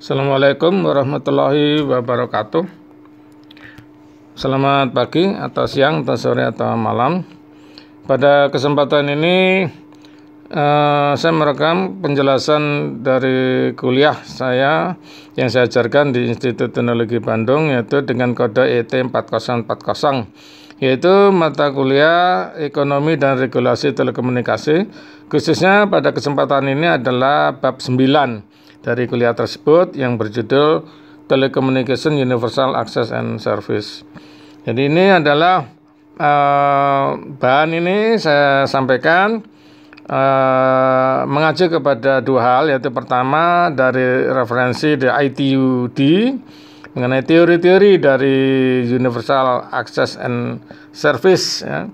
Assalamualaikum warahmatullahi wabarakatuh Selamat pagi atau siang atau sore atau malam Pada kesempatan ini eh, Saya merekam penjelasan dari kuliah saya Yang saya ajarkan di Institut Teknologi Bandung Yaitu dengan kode ET4040 yaitu mata kuliah ekonomi dan regulasi telekomunikasi khususnya pada kesempatan ini adalah bab 9 dari kuliah tersebut yang berjudul Telecommunication Universal Access and Service. Jadi ini adalah uh, bahan ini saya sampaikan uh, mengacu kepada dua hal yaitu pertama dari referensi di ITUD mengenai teori-teori dari Universal Access and Service ya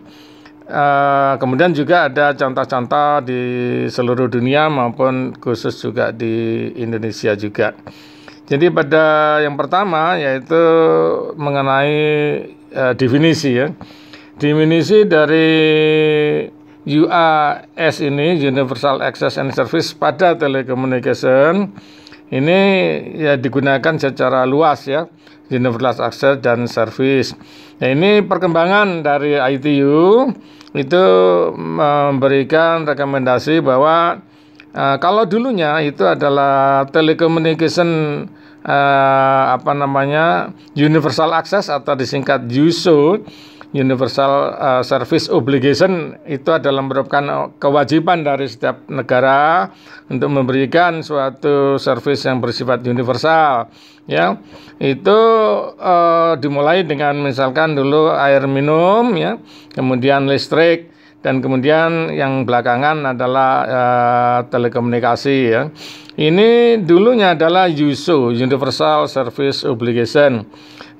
Uh, kemudian juga ada contoh-contoh di seluruh dunia maupun khusus juga di Indonesia juga. Jadi pada yang pertama yaitu mengenai uh, definisi ya. Definisi dari UAS ini Universal Access and Service pada telecommunication ini ya digunakan secara luas ya Universal Access dan Service. Nah, ini perkembangan dari ITU itu memberikan rekomendasi bahwa uh, kalau dulunya itu adalah telecommunication uh, apa namanya universal access atau disingkat USO universal uh, service obligation itu adalah merupakan kewajiban dari setiap negara untuk memberikan suatu service yang bersifat universal ya itu e, dimulai dengan misalkan dulu air minum ya kemudian listrik dan kemudian yang belakangan adalah e, telekomunikasi ya ini dulunya adalah USO Universal Service Obligation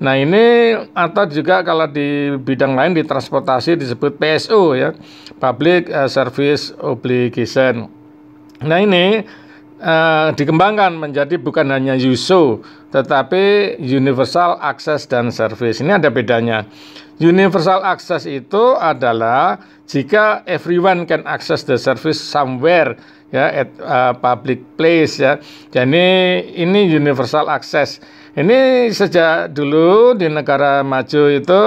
nah ini atau juga kalau di bidang lain di transportasi disebut PSO ya Public eh, Service Obligation nah ini uh, dikembangkan menjadi bukan hanya USO tetapi Universal Access dan Service. Ini ada bedanya. Universal access itu adalah jika everyone can access the service somewhere ya at uh, public place ya. Jadi ini universal access. Ini sejak dulu di negara maju itu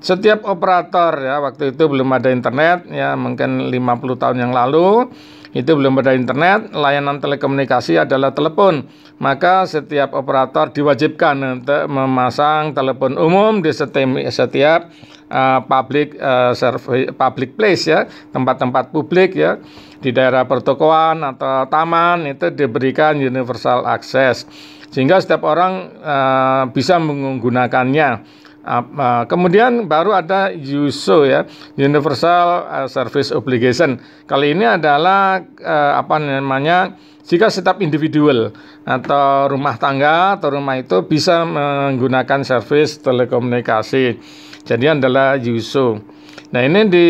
setiap operator ya waktu itu belum ada internet ya mungkin 50 tahun yang lalu itu belum ada internet, layanan telekomunikasi adalah telepon. Maka setiap operator diwajibkan untuk memasang telepon umum di setiap uh, public uh, eh, survey, public place ya, tempat-tempat publik ya di daerah pertokoan atau taman itu diberikan universal access sehingga setiap orang uh, bisa menggunakannya Ah, kemudian baru ada USO ya Universal ah, Service Obligation. Kali ini adalah eh, apa namanya jika setiap individual atau rumah tangga atau rumah itu bisa menggunakan service telekomunikasi. Jadi adalah USO. Nah ini di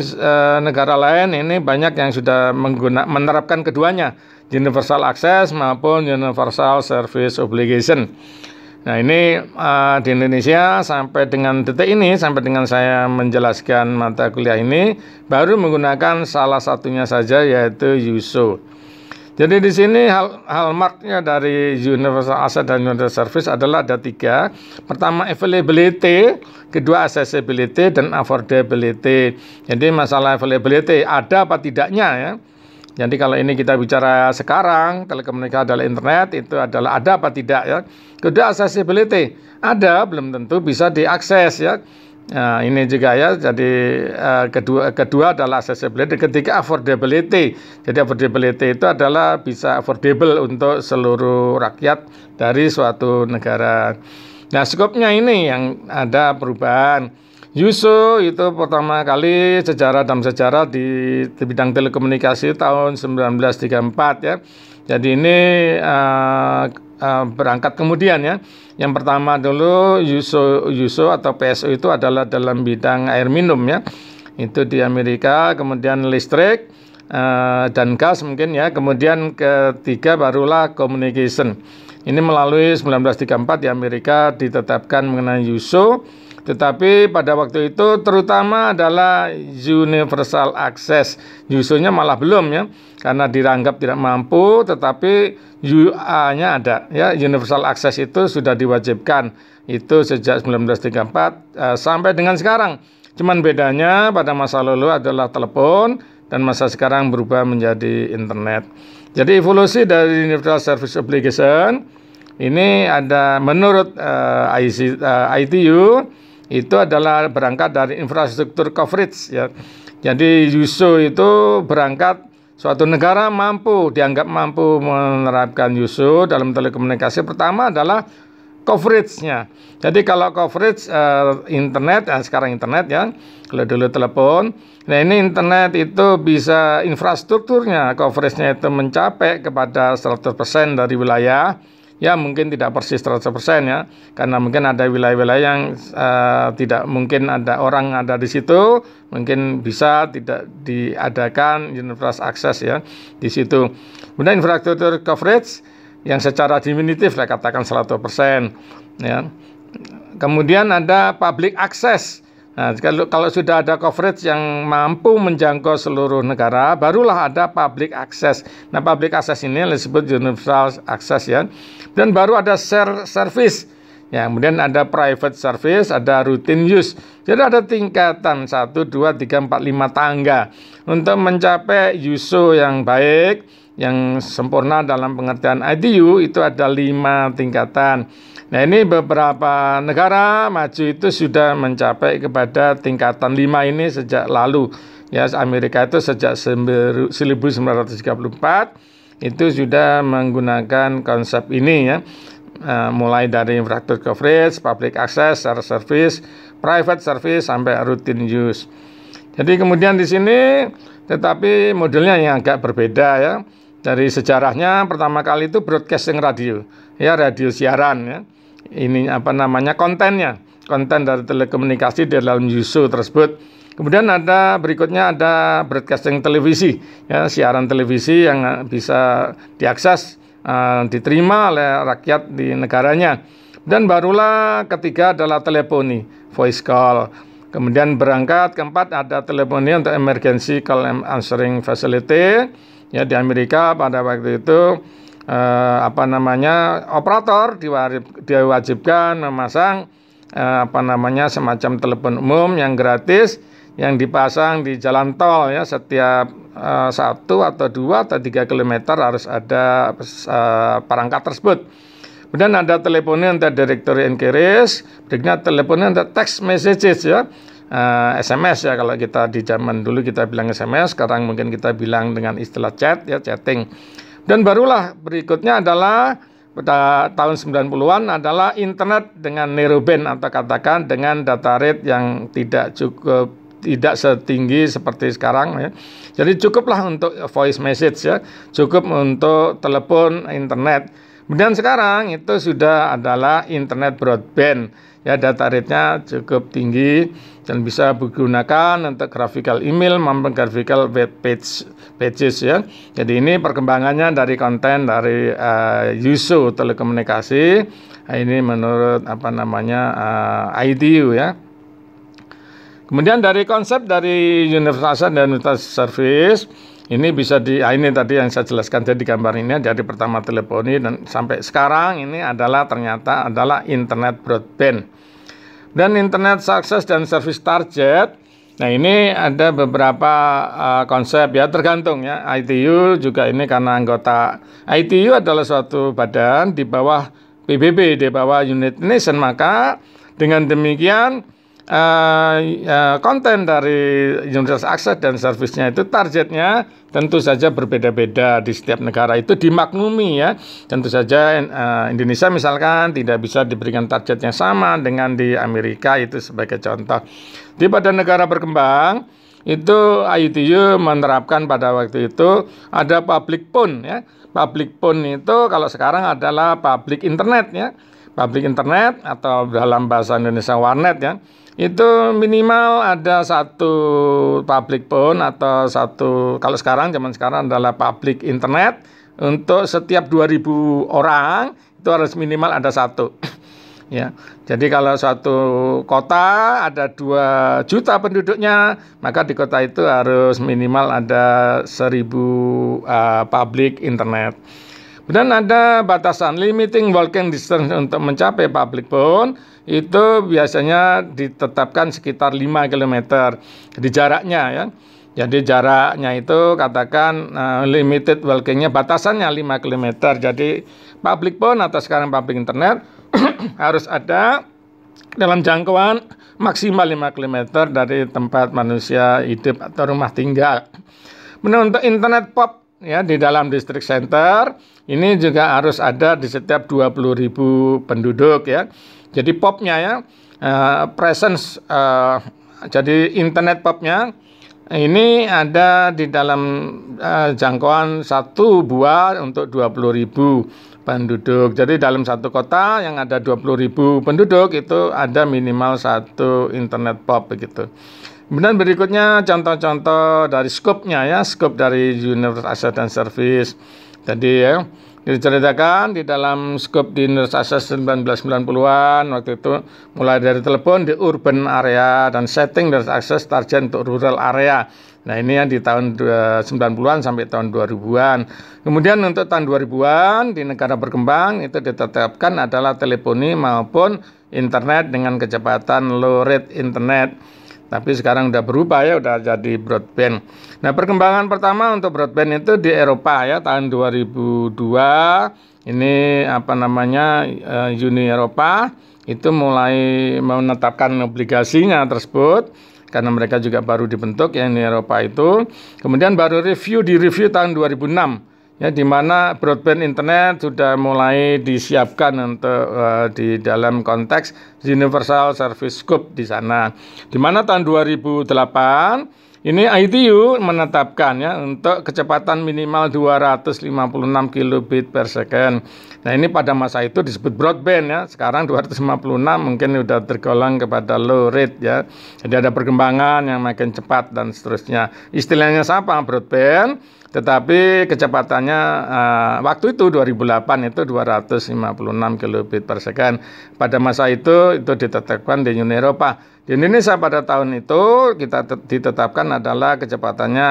eh, negara lain ini banyak yang sudah mengguna, menerapkan keduanya Universal Access maupun Universal Service Obligation. Nah ini uh, di Indonesia sampai dengan detik ini, sampai dengan saya menjelaskan mata kuliah ini, baru menggunakan salah satunya saja yaitu uso Jadi di sini hal hal marknya dari Universal Asset dan Universal Service adalah ada tiga. Pertama availability, kedua accessibility dan affordability. Jadi masalah availability ada apa tidaknya ya jadi kalau ini kita bicara sekarang, telekomunikasi adalah internet, itu adalah ada apa tidak ya. Kedua accessibility, ada belum tentu bisa diakses ya. Nah, ini juga ya, jadi uh, kedua kedua adalah accessibility, ketiga affordability. Jadi affordability itu adalah bisa affordable untuk seluruh rakyat dari suatu negara. Nah, skopnya ini yang ada perubahan. Yuso itu pertama kali sejarah dalam sejarah di, di bidang telekomunikasi tahun 1934 ya. Jadi ini uh, uh, berangkat kemudian ya. Yang pertama dulu Yuso Yusu atau PSO itu adalah dalam bidang air minum ya. Itu di Amerika, kemudian listrik uh, dan gas mungkin ya. Kemudian ketiga barulah communication. Ini melalui 1934 di Amerika ditetapkan mengenai Yuso tetapi pada waktu itu terutama adalah universal access. Yusunya malah belum ya, karena diranggap tidak mampu, tetapi UA-nya ada ya. Universal access itu sudah diwajibkan itu sejak 1934 uh, eh, sampai dengan sekarang. Cuman bedanya pada masa lalu adalah telepon dan masa sekarang berubah menjadi internet. Jadi evolusi dari universal service obligation ini ada menurut uh, eh, IC, uh, eh, ITU itu adalah berangkat dari infrastruktur coverage ya. Jadi USO itu berangkat suatu negara mampu dianggap mampu menerapkan USO dalam telekomunikasi pertama adalah coveragenya. Jadi kalau coverage uh, internet, uh, sekarang internet ya, kalau dulu telepon. Nah ini internet itu bisa infrastrukturnya, coveragenya itu mencapai kepada 100% dari wilayah ya mungkin tidak persis 100% ya karena mungkin ada wilayah-wilayah yang uh, tidak mungkin ada orang ada di situ mungkin bisa tidak diadakan universal access ya di situ kemudian infrastruktur coverage yang secara diminutif saya katakan 100% ya kemudian ada public access Nah, kalau, kalau sudah ada coverage yang mampu menjangkau seluruh negara, barulah ada public access. Nah, public access ini disebut universal access ya. Dan baru ada share service. Ya, kemudian ada private service, ada routine use. Jadi ada tingkatan 1, 2, 3, 4, 5 tangga untuk mencapai USO yang baik, yang sempurna dalam pengertian IDU itu ada lima tingkatan. Nah ini beberapa negara maju itu sudah mencapai kepada tingkatan lima ini sejak lalu. Ya Amerika itu sejak 1934 itu sudah menggunakan konsep ini ya. Uh, mulai dari infrastructure coverage, public access, service, private service sampai rutin use. Jadi kemudian di sini tetapi modelnya yang agak berbeda ya dari sejarahnya pertama kali itu broadcasting radio ya radio siaran ya ini apa namanya kontennya konten dari telekomunikasi di dalam Yusu tersebut kemudian ada berikutnya ada broadcasting televisi ya siaran televisi yang eh, bisa diakses uh, diterima oleh rakyat di negaranya dan barulah ketiga adalah teleponi voice call kemudian berangkat keempat ada teleponi untuk emergency call answering facility ya di Amerika pada waktu itu eh, apa namanya operator diwarib diwajibkan memasang eh, apa namanya semacam telepon umum yang gratis yang dipasang di jalan tol ya setiap eh, satu atau dua atau tiga kilometer harus ada eh, perangkat tersebut. Kemudian ada teleponnya untuk directory inquiries, berikutnya teleponnya untuk text messages ya uh, eh, SMS ya kalau kita di zaman dulu kita bilang SMS sekarang mungkin kita bilang dengan istilah chat ya chatting dan barulah berikutnya adalah pada tahun 90-an adalah internet dengan neuroband atau katakan dengan data rate yang tidak cukup tidak setinggi seperti sekarang ya. Jadi cukuplah untuk voice message ya, cukup untuk telepon internet. Kemudian sekarang itu sudah adalah internet broadband ya data rate-nya cukup tinggi dan bisa digunakan untuk grafikal email maupun graphical web page pages ya. Jadi ini perkembangannya dari konten dari uh, Yusu telekomunikasi. Nah, ini menurut apa namanya uh, eh, IDU ya. Kemudian dari konsep dari universitas dan universitas service ini bisa di ah, ini tadi yang saya jelaskan tadi gambar ini dari pertama teleponi dan sampai sekarang ini adalah ternyata adalah internet broadband. Dan internet sukses dan service target. Nah, ini ada beberapa uh, konsep ya tergantung ya. ITU juga ini karena anggota ITU adalah suatu badan di bawah PBB di bawah United nations maka dengan demikian uh, uh, konten dari Universal Access dan servisnya itu targetnya tentu saja berbeda-beda di setiap negara itu dimaklumi ya tentu saja uh, Indonesia misalkan tidak bisa diberikan target yang sama dengan di Amerika itu sebagai contoh di pada negara berkembang itu ITU menerapkan pada waktu itu ada public pun ya public pun itu kalau sekarang adalah public internet ya public internet atau dalam bahasa Indonesia warnet ya itu minimal ada satu public phone atau satu kalau sekarang zaman sekarang adalah public internet untuk setiap 2000 orang itu harus minimal ada satu ya jadi kalau suatu kota ada dua juta penduduknya maka di kota itu harus minimal ada 1000 uh, eh, public internet Kemudian ada batasan limiting walking distance untuk mencapai public pun itu biasanya ditetapkan sekitar 5 km. di jaraknya ya. Jadi jaraknya itu katakan uh, limited walkingnya batasannya 5 km. Jadi public pun atau sekarang public internet harus ada dalam jangkauan maksimal 5 km dari tempat manusia hidup atau rumah tinggal. Menurut internet pop ya di dalam distrik center ini juga harus ada di setiap 20.000 penduduk ya. Jadi popnya ya uh, presence uh, jadi internet popnya ini ada di dalam uh, jangkauan satu buah untuk 20.000 penduduk. Jadi dalam satu kota yang ada 20.000 penduduk itu ada minimal satu internet pop begitu. Kemudian berikutnya contoh-contoh dari scope-nya ya, scope dari Universal Asset dan Service. Tadi ya, diceritakan di dalam scope di Universal Asset 1990-an waktu itu mulai dari telepon di urban area dan setting dari akses target untuk rural area. Nah ini yang di tahun 90-an sampai tahun 2000-an. Kemudian untuk tahun 2000-an di negara berkembang itu ditetapkan adalah teleponi maupun internet dengan kecepatan low rate internet tapi sekarang udah berubah ya udah jadi broadband. Nah, perkembangan pertama untuk broadband itu di Eropa ya tahun 2002 ini apa namanya eh, Uni Eropa itu mulai menetapkan obligasinya tersebut karena mereka juga baru dibentuk ya Uni Eropa itu. Kemudian baru review di review tahun 2006 ya di mana broadband internet sudah mulai disiapkan untuk uh, di dalam konteks universal service scope di sana. Di mana tahun 2008 ini ITU menetapkan ya untuk kecepatan minimal 256 kilobit per second. Nah ini pada masa itu disebut broadband ya. Sekarang 256 mungkin sudah tergolong kepada low rate ya. Jadi ada perkembangan yang makin cepat dan seterusnya. Istilahnya siapa broadband? Tetapi kecepatannya uh, waktu itu 2008 itu 256 kilobit per second. Pada masa itu itu ditetapkan di Uni Eropa. Di Indonesia pada tahun itu kita ditetapkan adalah kecepatannya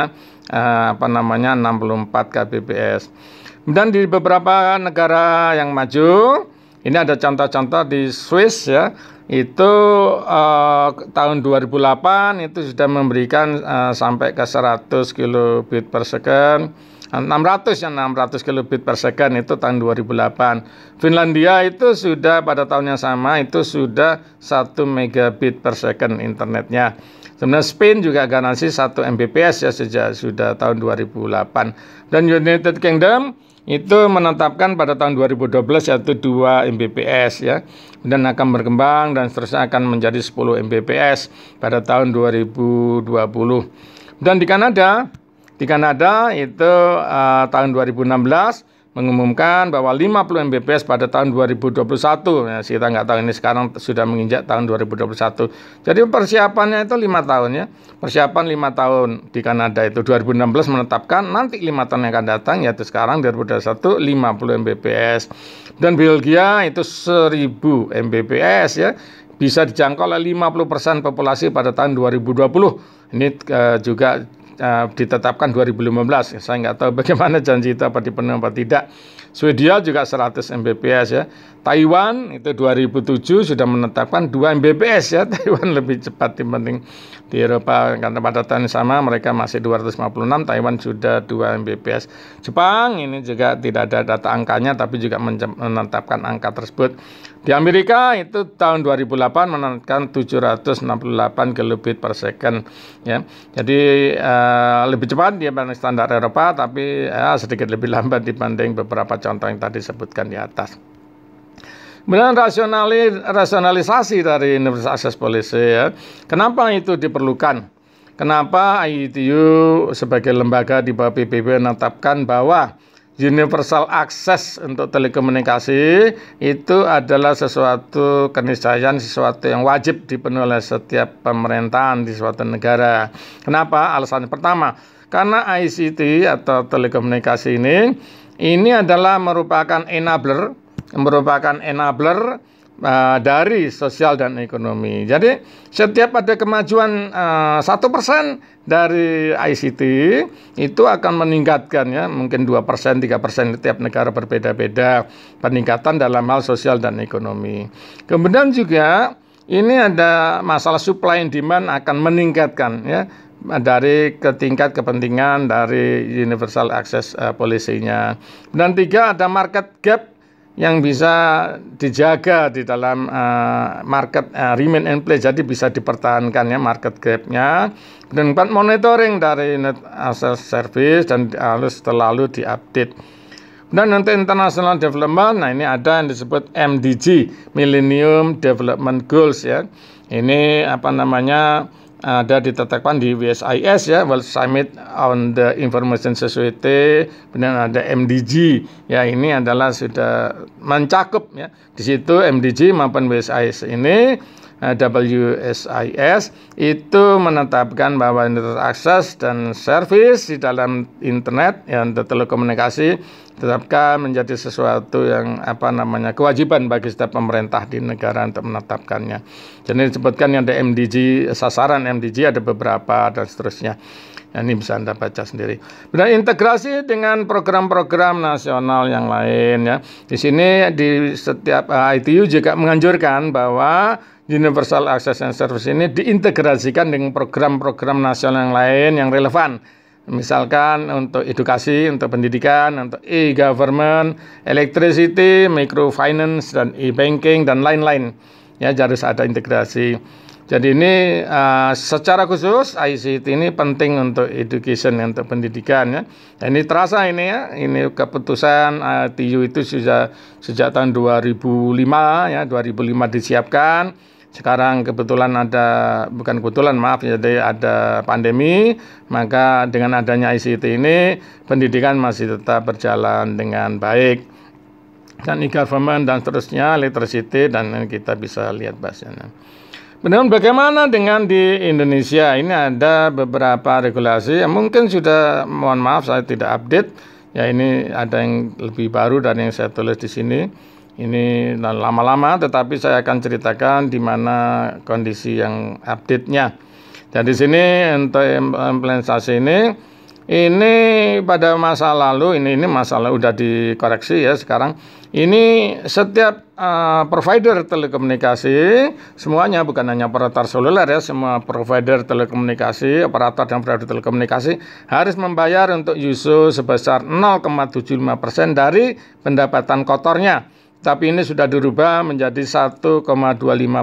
eh, apa namanya 64 kbps. Kemudian di beberapa negara yang maju, ini ada contoh-contoh di Swiss ya, itu eh, tahun 2008 itu sudah memberikan eh, sampai ke 100 kilobit per second 600 yang 600 kilobit per second itu tahun 2008. Finlandia itu sudah pada tahun yang sama itu sudah 1 megabit per second internetnya. Sebenarnya Spain juga garansi 1 Mbps ya sejak sudah tahun 2008. Dan United Kingdom itu menetapkan pada tahun 2012 yaitu 2 Mbps ya dan akan berkembang dan seterusnya akan menjadi 10 Mbps pada tahun 2020 dan di Kanada di Kanada itu uh, tahun 2016 mengumumkan bahwa 50 Mbps pada tahun 2021. Nah, ya, kita nggak tahu ini sekarang sudah menginjak tahun 2021. Jadi persiapannya itu lima tahun ya. Persiapan lima tahun di Kanada itu 2016 menetapkan nanti lima tahun yang akan datang yaitu sekarang 2021 50 Mbps. Dan Belgia itu 1000 Mbps ya bisa dijangkau oleh 50% populasi pada tahun 2020. Ini uh, juga Eh, ditetapkan 2015. Ya, saya nggak tahu bagaimana janji itu apa dipenuhi apa tidak. Swedia juga 100 Mbps ya. Taiwan itu 2007 sudah menetapkan 2 Mbps ya Taiwan lebih cepat dibanding di Eropa karena pada tahun sama mereka masih 256 Taiwan sudah 2 Mbps Jepang ini juga tidak ada data angkanya tapi juga menetapkan angka tersebut di Amerika itu tahun 2008 menetapkan 768 kilobit per second ya jadi uh, lebih cepat dia standar Eropa tapi uh, sedikit lebih lambat dibanding beberapa contoh yang tadi sebutkan di atas. Kemudian rasionali, rasionalisasi dari Universal Access polisi ya. Kenapa itu diperlukan? Kenapa IETU sebagai lembaga di bawah PBB menetapkan bahwa universal access untuk telekomunikasi itu adalah sesuatu keniscayaan, sesuatu yang wajib dipenuhi oleh setiap pemerintahan di suatu negara. Kenapa? Alasan pertama, karena ICT atau telekomunikasi ini ini adalah merupakan enabler merupakan enabler uh, dari sosial dan ekonomi. Jadi setiap ada kemajuan eh, satu uh, persen dari ICT itu akan meningkatkan ya mungkin dua persen tiga persen setiap negara berbeda-beda peningkatan dalam hal sosial dan ekonomi. Kemudian juga ini ada masalah supply and demand akan meningkatkan ya dari ketingkat kepentingan dari universal access uh, policy-nya. Dan tiga ada market gap yang bisa dijaga di dalam uh, market uh, remain and play jadi bisa dipertahankan ya market gapnya dan buat monitoring dari net asset service dan harus selalu diupdate dan nanti international development nah ini ada yang disebut MDG Millennium Development Goals ya ini apa namanya ada ditetapkan di WSIS ya World Summit on the Information Society kemudian ada MDG ya ini adalah sudah mencakup ya di situ MDG maupun WSIS ini eh, WSIS itu menetapkan bahwa internet akses dan service di dalam internet yang telekomunikasi tetapkan menjadi sesuatu yang apa namanya kewajiban bagi setiap pemerintah di negara untuk menetapkannya. Jadi disebutkan yang ada MDG, sasaran MDG ada beberapa dan seterusnya. Nah, ini bisa Anda baca sendiri. Benar integrasi dengan program-program nasional yang lain ya. Di sini di setiap eh, ITU juga menganjurkan bahwa universal access and service ini diintegrasikan dengan program-program nasional yang lain yang relevan Misalkan untuk edukasi, untuk pendidikan, untuk e-government, electricity, microfinance, dan e-banking, dan lain-lain. Ya, harus ada integrasi. Jadi ini uh, secara khusus ICT ini penting untuk education, untuk pendidikan ya. Ini terasa ini ya, ini keputusan uh, itu sudah sejak tahun 2005 ya, 2005 disiapkan sekarang kebetulan ada bukan kebetulan maaf ya, jadi ada pandemi maka dengan adanya ICT ini pendidikan masih tetap berjalan dengan baik dan e-government dan seterusnya literacy dan kita bisa lihat bahasanya. Kemudian bagaimana dengan di Indonesia? Ini ada beberapa regulasi yang mungkin sudah mohon maaf saya tidak update. Ya ini ada yang lebih baru dan yang saya tulis di sini. Ini lama-lama tetapi saya akan ceritakan di mana kondisi yang update-nya. Jadi di sini untuk implementasi ini ini pada masa lalu ini ini masalah udah dikoreksi ya sekarang ini setiap uh, provider telekomunikasi semuanya bukan hanya operator seluler ya semua provider telekomunikasi operator dan provider telekomunikasi harus membayar untuk USU sebesar 0,75% dari pendapatan kotornya tapi ini sudah dirubah menjadi 1,25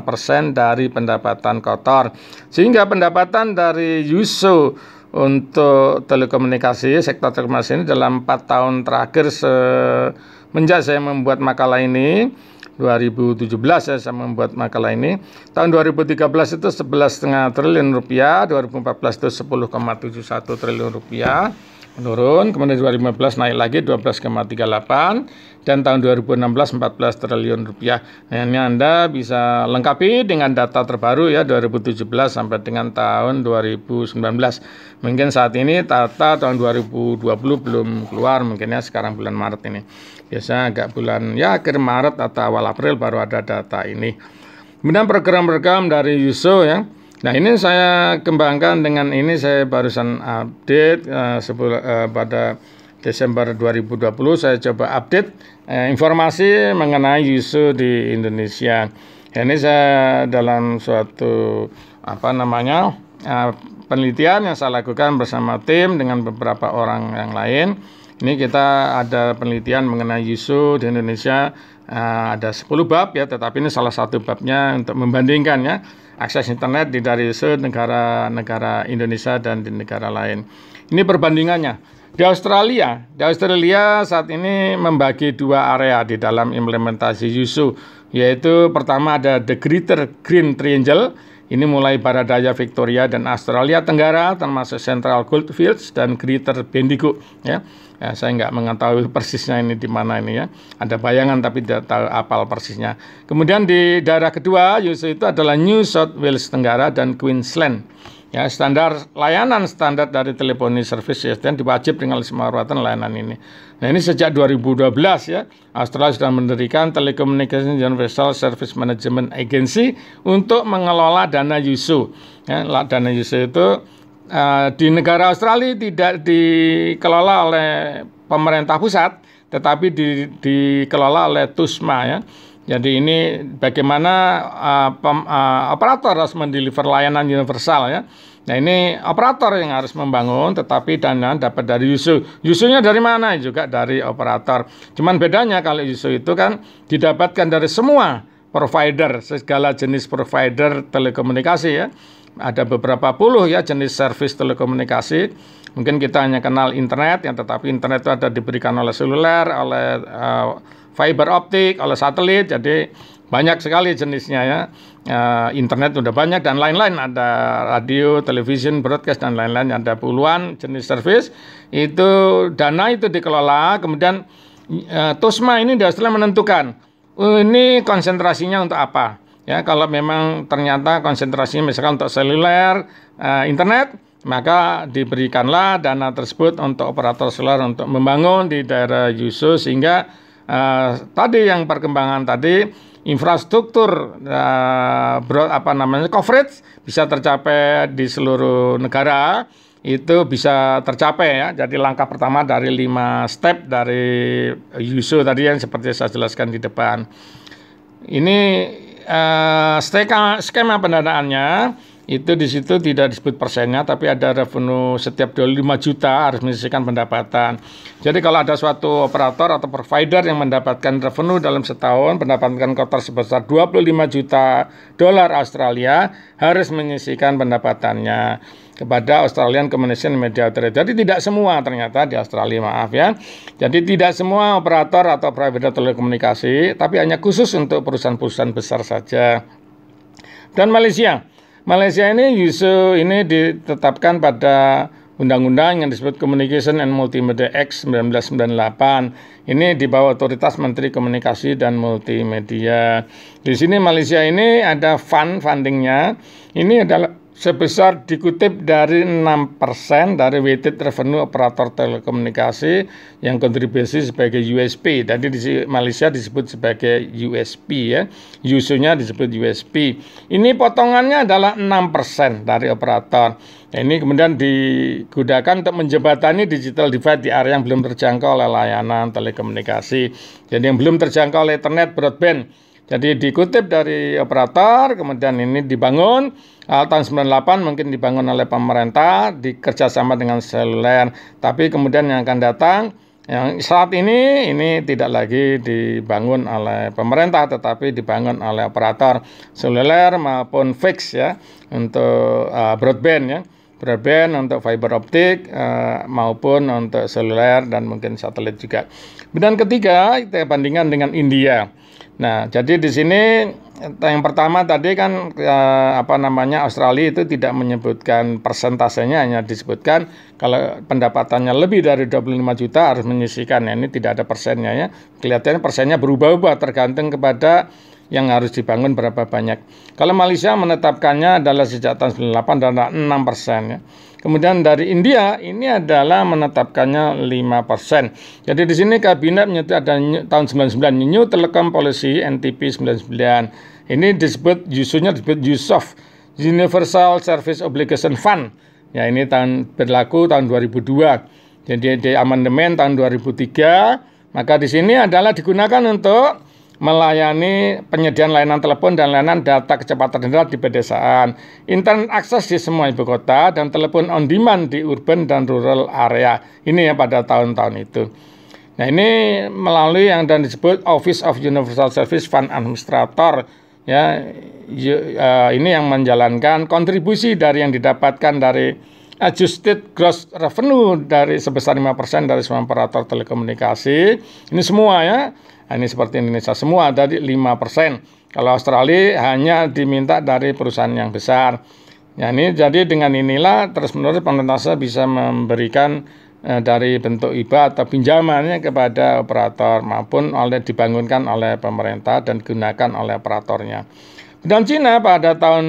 persen dari pendapatan kotor. Sehingga pendapatan dari Yusu untuk telekomunikasi, sektor telekomunikasi ini dalam 4 tahun terakhir semenjak saya membuat makalah ini, 2017 ya, saya membuat makalah ini. Tahun 2013 itu 11,5 triliun rupiah, 2014 itu 10,71 triliun rupiah menurun, kemudian 2015 naik lagi 12,38 dan tahun 2016 14 triliun rupiah. Nah, ini Anda bisa lengkapi dengan data terbaru ya 2017 sampai dengan tahun 2019. Mungkin saat ini data tahun 2020 belum keluar, mungkinnya sekarang bulan Maret ini. Biasanya agak bulan ya akhir Maret atau awal April baru ada data ini. Kemudian program-program dari Yuso ya Nah ini saya kembangkan dengan ini saya barusan update uh, eh, sebul, uh, eh, pada Desember 2020 saya coba update uh, informasi mengenai Yusu di Indonesia. Ini saya dalam suatu apa namanya uh, penelitian yang saya lakukan bersama tim dengan beberapa orang yang lain. Ini kita ada penelitian mengenai Yusu di Indonesia Uh, ada 10 bab ya, tetapi ini salah satu babnya untuk membandingkan ya akses internet di dari negara-negara Indonesia dan di negara lain. Ini perbandingannya. Di Australia, di Australia saat ini membagi dua area di dalam implementasi USU, yaitu pertama ada The Greater Green Triangle, ini mulai Daya Victoria dan Australia Tenggara termasuk Central Goldfields dan Greater Bendigo ya ya, saya nggak mengetahui persisnya ini di mana ini ya ada bayangan tapi tidak tahu apal persisnya kemudian di daerah kedua Yusu itu adalah New South Wales Tenggara dan Queensland ya standar layanan standar dari teleponi service ya dan diwajib dengan semua ruatan layanan ini nah ini sejak 2012 ya Australia sudah mendirikan Telecommunications Universal Service Management Agency untuk mengelola dana Yusu. ya, dana Yusu itu uh, di negara Australia tidak dikelola oleh pemerintah pusat, tetapi di, dikelola oleh TUSMA ya. Jadi ini bagaimana uh, pem, uh, operator harus mendeliver layanan universal ya. Nah ini operator yang harus membangun, tetapi dana dapat dari Yusuf. Yusufnya dari mana? Juga dari operator. Cuman bedanya kalau Yusuf itu kan didapatkan dari semua provider, segala jenis provider telekomunikasi ya ada beberapa puluh ya jenis servis telekomunikasi. Mungkin kita hanya kenal internet, yang tetapi internet itu ada diberikan oleh seluler, oleh uh, fiber optik, oleh satelit. Jadi banyak sekali jenisnya ya. Uh, internet sudah banyak dan lain-lain ada radio, television, broadcast dan lain-lain ada puluhan jenis servis. Itu dana itu dikelola, kemudian uh, Tosma ini sudah menentukan oh, ini konsentrasinya untuk apa Ya, kalau memang ternyata konsentrasinya misalkan untuk seluler, uh, internet, maka diberikanlah dana tersebut untuk operator seluler untuk membangun di daerah Yusu sehingga uh, tadi yang perkembangan tadi infrastruktur uh, eh, broad, apa namanya coverage bisa tercapai di seluruh negara itu bisa tercapai ya. Jadi langkah pertama dari lima step dari Yusu tadi yang seperti saya jelaskan di depan. Ini uh, skema, pendanaannya itu di situ tidak disebut persennya tapi ada revenue setiap 25 juta harus menyisihkan pendapatan. Jadi kalau ada suatu operator atau provider yang mendapatkan revenue dalam setahun pendapatan kotor sebesar 25 juta dolar Australia harus menyisihkan pendapatannya kepada Australian Communication Media Authority. Jadi tidak semua ternyata di Australia, maaf ya. Jadi tidak semua operator atau provider telekomunikasi, tapi hanya khusus untuk perusahaan-perusahaan besar saja. Dan Malaysia, Malaysia ini Yusu ini ditetapkan pada undang-undang yang disebut Communication and Multimedia Act 1998. Ini di bawah otoritas Menteri Komunikasi dan Multimedia. Di sini Malaysia ini ada fund fundingnya. Ini adalah sebesar dikutip dari 6% dari weighted revenue operator telekomunikasi yang kontribusi sebagai USP. Tadi di Malaysia disebut sebagai USP ya. Usunya disebut USP. Ini potongannya adalah 6% dari operator. Nah, ini kemudian digunakan untuk menjembatani digital divide di area yang belum terjangkau oleh layanan telekomunikasi. Jadi yang belum terjangkau oleh internet broadband jadi dikutip dari operator, kemudian ini dibangun uh, tahun 98 mungkin dibangun oleh pemerintah dikerjasama dengan seluler. Tapi kemudian yang akan datang yang saat ini ini tidak lagi dibangun oleh pemerintah tetapi dibangun oleh operator seluler maupun fix ya untuk uh, broadband ya broadband untuk fiber optik uh, maupun untuk seluler dan mungkin satelit juga. Kemudian ketiga kita bandingkan dengan India. Nah, jadi di sini eh, yang pertama tadi kan eh, apa namanya Australia itu tidak menyebutkan persentasenya hanya disebutkan kalau pendapatannya lebih dari 25 juta harus menyisihkan. Ya, nah, ini tidak ada persennya ya. Kelihatannya persennya berubah-ubah tergantung kepada yang harus dibangun berapa banyak. Kalau Malaysia menetapkannya adalah sejak tahun 98 dan 6 persen ya. Kemudian dari India ini adalah menetapkannya 5%. Jadi di sini kabinet menyetujui ada tahun 99 New Telecom Policy NTP 99. Ini disebut usunya disebut of Universal Service Obligation Fund. Ya ini tahun berlaku tahun 2002. Jadi di amandemen tahun 2003 maka di sini adalah digunakan untuk melayani penyediaan layanan telepon dan layanan data kecepatan rendah di pedesaan, internet akses di semua ibu kota, dan telepon on demand di urban dan rural area. Ini ya pada tahun-tahun itu. Nah ini melalui yang dan disebut Office of Universal Service Fund Administrator ya eh, ini yang menjalankan kontribusi dari yang didapatkan dari adjusted gross revenue dari sebesar 5% dari semua operator telekomunikasi. Ini semua ya Nah, ini seperti Indonesia semua tadi 5%. Kalau Australia hanya diminta dari perusahaan yang besar. Ya ini jadi dengan inilah terus menerus pemerintah bisa memberikan eh, dari bentuk iba atau pinjamannya kepada operator maupun oleh dibangunkan oleh pemerintah dan digunakan oleh operatornya. Dan Cina pada tahun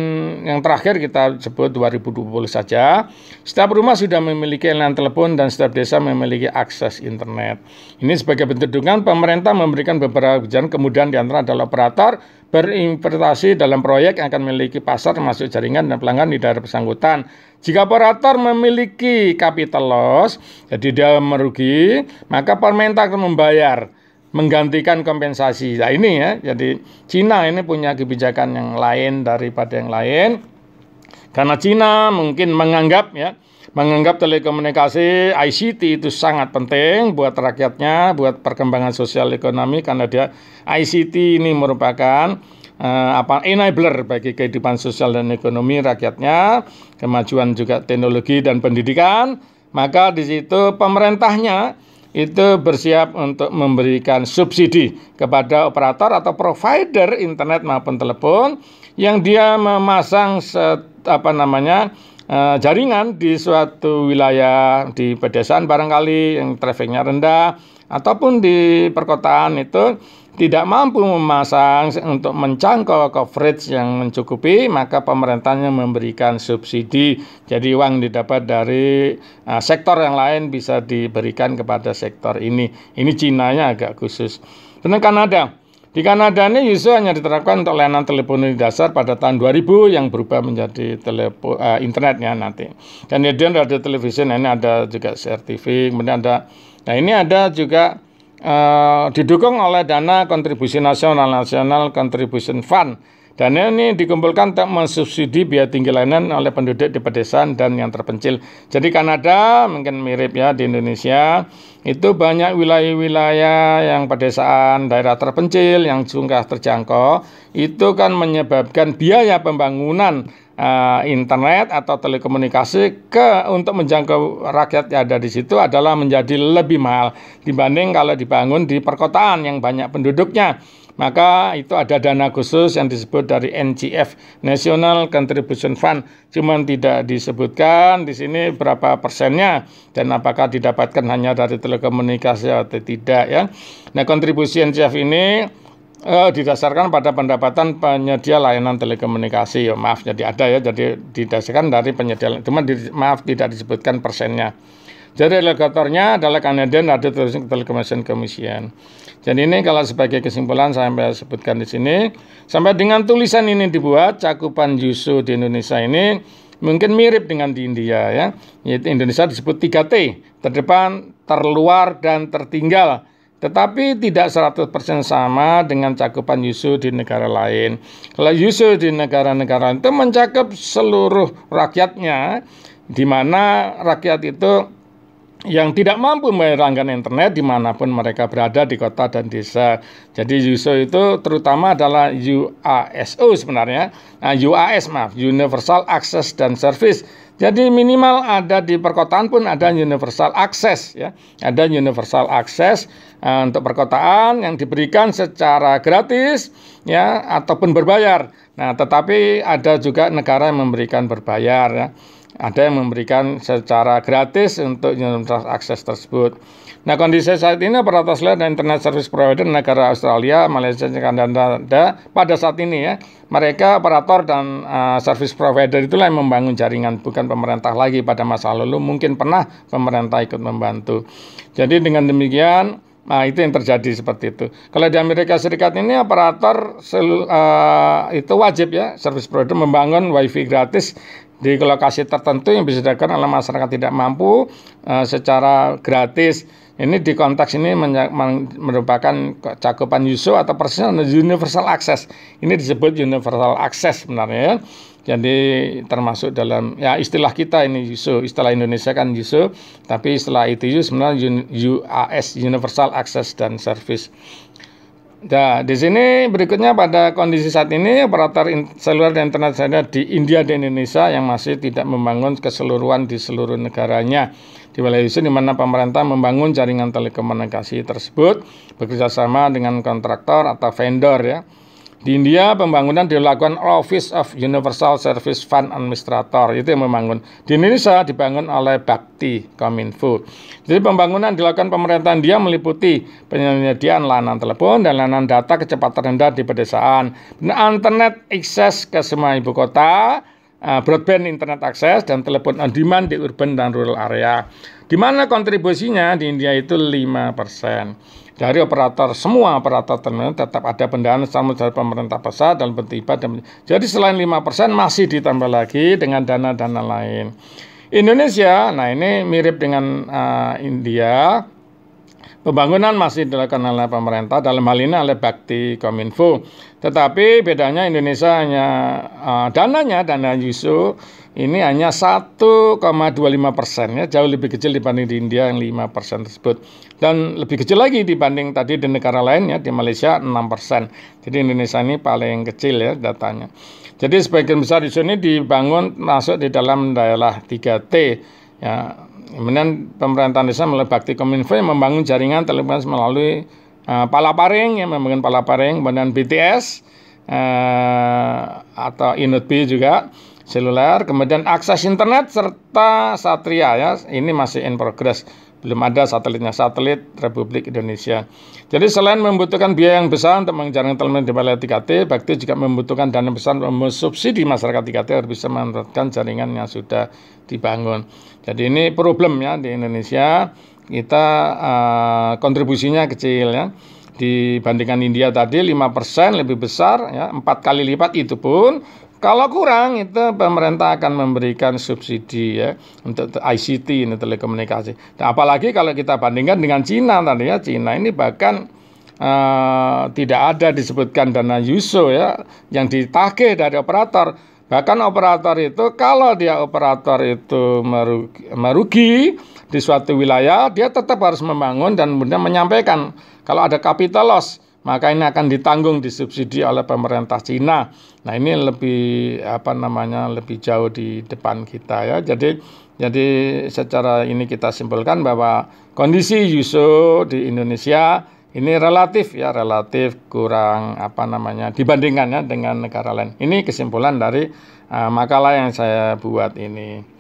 yang terakhir kita sebut 2020 saja, setiap rumah sudah memiliki layanan telepon dan setiap desa memiliki akses internet. Ini sebagai bentuk dukungan pemerintah memberikan beberapa kebijakan kemudian antara adalah operator berinvestasi dalam proyek yang akan memiliki pasar masuk jaringan dan pelanggan di daerah bersangkutan. Jika operator memiliki capital loss, jadi dia merugi, maka pemerintah akan membayar menggantikan kompensasi. Nah ini ya, jadi Cina ini punya kebijakan yang lain daripada yang lain. Karena Cina mungkin menganggap ya, menganggap telekomunikasi ICT itu sangat penting buat rakyatnya, buat perkembangan sosial ekonomi karena dia ICT ini merupakan eh, apa enabler bagi kehidupan sosial dan ekonomi rakyatnya, kemajuan juga teknologi dan pendidikan. Maka di situ pemerintahnya itu bersiap untuk memberikan subsidi kepada operator atau provider internet maupun telepon yang dia memasang set, apa namanya eh, jaringan di suatu wilayah di pedesaan barangkali yang trafficnya rendah ataupun di perkotaan itu tidak mampu memasang untuk mencangkau coverage yang mencukupi, maka pemerintahnya memberikan subsidi. Jadi uang didapat dari uh, sektor yang lain bisa diberikan kepada sektor ini. Ini Cinanya agak khusus. Benar Kanada. Di Kanada ini USU hanya diterapkan untuk layanan teleponi dasar pada tahun 2000 yang berubah menjadi telepo, uh, internetnya nanti. Kemudian ada television, nah ini ada juga CRTV, kemudian ada, nah ini ada juga Eh, didukung oleh dana kontribusi nasional nasional Contribution Fund. dan ini dikumpulkan untuk mensubsidi biaya tinggi layanan oleh penduduk di pedesaan dan yang terpencil. Jadi Kanada mungkin mirip ya di Indonesia itu banyak wilayah-wilayah yang pedesaan, daerah terpencil yang sungguh terjangkau itu kan menyebabkan biaya pembangunan uh, internet atau telekomunikasi ke untuk menjangkau rakyat yang ada di situ adalah menjadi lebih mahal dibanding kalau dibangun di perkotaan yang banyak penduduknya. Maka itu ada dana khusus yang disebut dari NCF National Contribution Fund, cuman tidak disebutkan di sini berapa persennya dan apakah didapatkan hanya dari telekomunikasi atau tidak ya. Nah, kontribusi NCF ini eh, didasarkan pada pendapatan penyedia layanan telekomunikasi. Ya, maaf, jadi ada ya, jadi didasarkan dari penyedia, cuma di, maaf tidak disebutkan persennya. Jadi regulatornya adalah Canadian Radio Telecommunication Commission. Jadi ini kalau sebagai kesimpulan sampai sebutkan di sini, sampai dengan tulisan ini dibuat, cakupan Yusu di Indonesia ini mungkin mirip dengan di India ya. Yaitu Indonesia disebut 3T, terdepan, terluar, dan tertinggal. Tetapi tidak 100% sama dengan cakupan Yusuf di negara lain. Kalau Yusuf di negara-negara itu mencakup seluruh rakyatnya, di mana rakyat itu yang tidak mampu menerangkan internet dimanapun mereka berada di kota dan desa. Jadi USO itu terutama adalah UASO sebenarnya. Nah, UAS maaf, Universal Access dan Service jadi minimal ada di perkotaan pun ada universal akses, ya. Ada universal akses uh, eh, untuk perkotaan yang diberikan secara gratis ya ataupun berbayar. Nah, tetapi ada juga negara yang memberikan berbayar ya. Ada yang memberikan secara gratis untuk universal access tersebut. Nah kondisi saat ini operator seluler dan internet service provider negara Australia, Malaysia, dan Kanada pada saat ini ya mereka operator dan uh, service provider itulah yang membangun jaringan bukan pemerintah lagi pada masa lalu mungkin pernah pemerintah ikut membantu. Jadi dengan demikian Nah, itu yang terjadi seperti itu. Kalau di Amerika Serikat ini operator sel, uh, itu wajib ya service provider membangun WiFi gratis di lokasi tertentu yang bisa dilakukan oleh masyarakat tidak mampu uh, secara gratis ini di konteks ini merupakan cakupan USO atau persisnya universal access. Ini disebut universal access sebenarnya. Ya. Jadi termasuk dalam ya istilah kita ini USO, istilah Indonesia kan USO, tapi istilah ITU sebenarnya UAS Universal Access dan Service. Nah, di sini berikutnya pada kondisi saat ini operator seluler dan internet saja di India dan Indonesia yang masih tidak membangun keseluruhan di seluruh negaranya. Di wilayah itu di mana pemerintah membangun jaringan telekomunikasi tersebut bekerjasama dengan kontraktor atau vendor ya di India pembangunan dilakukan Office of Universal Service Fund Administrator itu yang membangun. Di Indonesia dibangun oleh Bakti Kominfo. Jadi pembangunan dilakukan pemerintah India meliputi penyediaan layanan telepon dan layanan data kecepatan rendah di pedesaan, nah, internet akses ke semua ibu kota, eh, broadband internet akses dan telepon on demand di urban dan rural area. Di mana kontribusinya di India itu 5% dari operator semua operator terminal tetap ada pendanaan sama dari pemerintah pusat dan bentibat dan jadi selain lima persen masih ditambah lagi dengan dana-dana lain. Indonesia, nah ini mirip dengan uh, India Pembangunan masih dilakukan oleh pemerintah dalam hal ini oleh Bakti Kominfo. Tetapi bedanya Indonesia hanya uh, dananya dana Yusu ini hanya 1,25 persen ya jauh lebih kecil dibanding di India yang 5 persen tersebut dan lebih kecil lagi dibanding tadi di negara lainnya di Malaysia 6 persen jadi Indonesia ini paling kecil ya datanya jadi sebagian besar di ini dibangun masuk di dalam daerah 3T ya Kemudian pemerintahan desa melalui Bakti Kominfo yang membangun jaringan telepon melalui uh, Palaparing yang membangun Palaparing, kemudian BTS uh, eh, atau B juga seluler, kemudian akses internet serta Satria ya. Ini masih in progress belum ada satelitnya satelit Republik Indonesia. Jadi selain membutuhkan biaya yang besar untuk menjaring telemen di balai 3T, Bakti juga membutuhkan dana besar untuk mensubsidi masyarakat 3T agar bisa memanfaatkan jaringan yang sudah dibangun. Jadi ini problemnya di Indonesia kita uh, kontribusinya kecil ya dibandingkan India tadi 5% lebih besar ya empat kali lipat itu pun kalau kurang itu pemerintah akan memberikan subsidi ya untuk ICT ini telekomunikasi. Dan nah, apalagi kalau kita bandingkan dengan Cina tadi ya Cina ini bahkan uh, tidak ada disebutkan dana Yuso ya yang ditagih dari operator. Bahkan operator itu kalau dia operator itu merugi, merugi di suatu wilayah, dia tetap harus membangun dan kemudian menyampaikan kalau ada capital loss, maka ini akan ditanggung disubsidi oleh pemerintah Cina. Nah, ini lebih apa namanya? lebih jauh di depan kita ya. Jadi jadi secara ini kita simpulkan bahwa kondisi Yuso di Indonesia ini relatif ya, relatif kurang apa namanya dibandingkannya dengan negara lain. Ini kesimpulan dari uh, makalah yang saya buat ini.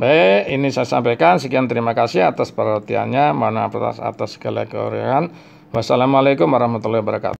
Baik, ini saya sampaikan. Sekian terima kasih atas perhatiannya. Mohon maaf atas segala kekurangan. Wassalamualaikum warahmatullahi wabarakatuh.